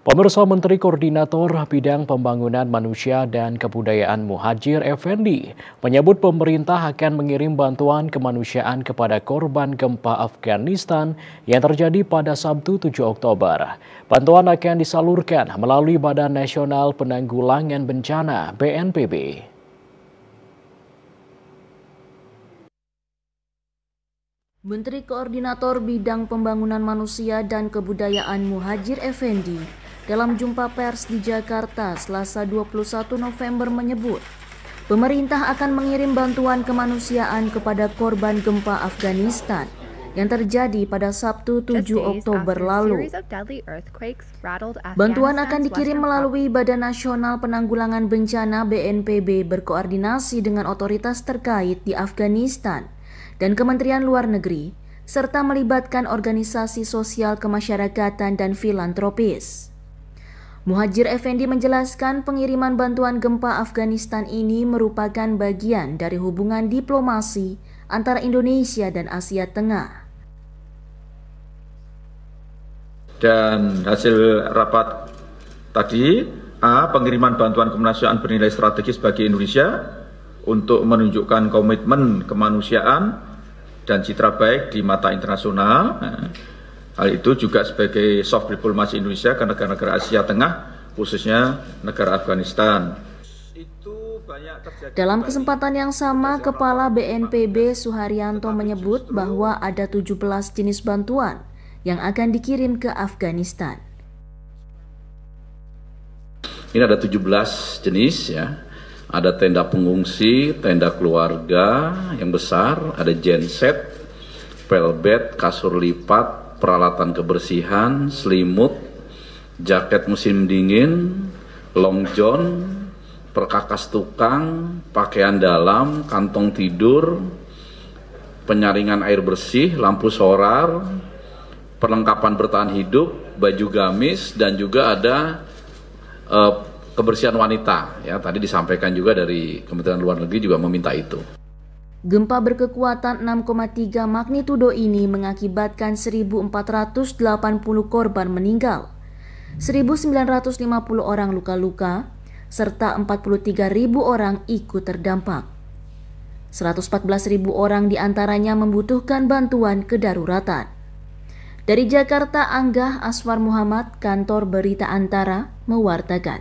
Pemirsa Menteri Koordinator Bidang Pembangunan Manusia dan Kebudayaan Muhajir Effendi menyebut pemerintah akan mengirim bantuan kemanusiaan kepada korban gempa Afghanistan yang terjadi pada Sabtu 7 Oktober. Bantuan akan disalurkan melalui Badan Nasional Penanggulangan Bencana BNPB. Menteri Koordinator Bidang Pembangunan Manusia dan Kebudayaan Muhajir Effendi dalam jumpa pers di Jakarta Selasa 21 November menyebut, pemerintah akan mengirim bantuan kemanusiaan kepada korban gempa Afghanistan yang terjadi pada Sabtu 7 Oktober lalu. Bantuan akan dikirim melalui Badan Nasional Penanggulangan Bencana BNPB berkoordinasi dengan otoritas terkait di Afghanistan dan Kementerian Luar Negeri, serta melibatkan organisasi sosial kemasyarakatan dan filantropis. Muhajir Effendi menjelaskan pengiriman bantuan gempa Afghanistan ini merupakan bagian dari hubungan diplomasi antara Indonesia dan Asia Tengah. Dan hasil rapat tadi, A. Pengiriman bantuan kemanusiaan bernilai strategis bagi Indonesia untuk menunjukkan komitmen kemanusiaan dan citra baik di mata internasional. Nah, Hal itu juga sebagai soft diplomasi Indonesia ke negara-negara Asia Tengah, khususnya negara Afghanistan. Dalam kesempatan yang sama, Kepala BNPB Suharyanto menyebut bahwa ada 17 jenis bantuan yang akan dikirim ke Afghanistan. Ini ada 17 jenis ya. Ada tenda pengungsi, tenda keluarga yang besar, ada genset, pelbet, kasur lipat, peralatan kebersihan, selimut, jaket musim dingin, long john, perkakas tukang, pakaian dalam, kantong tidur, penyaringan air bersih, lampu sorar, perlengkapan bertahan hidup, baju gamis dan juga ada uh, kebersihan wanita ya tadi disampaikan juga dari Kementerian Luar Negeri juga meminta itu. Gempa berkekuatan 6,3 magnitudo ini mengakibatkan 1.480 korban meninggal, 1.950 orang luka-luka, serta 43.000 orang ikut terdampak. 114.000 orang diantaranya membutuhkan bantuan kedaruratan. Dari Jakarta, Anggah Aswar Muhammad, kantor berita Antara, mewartakan.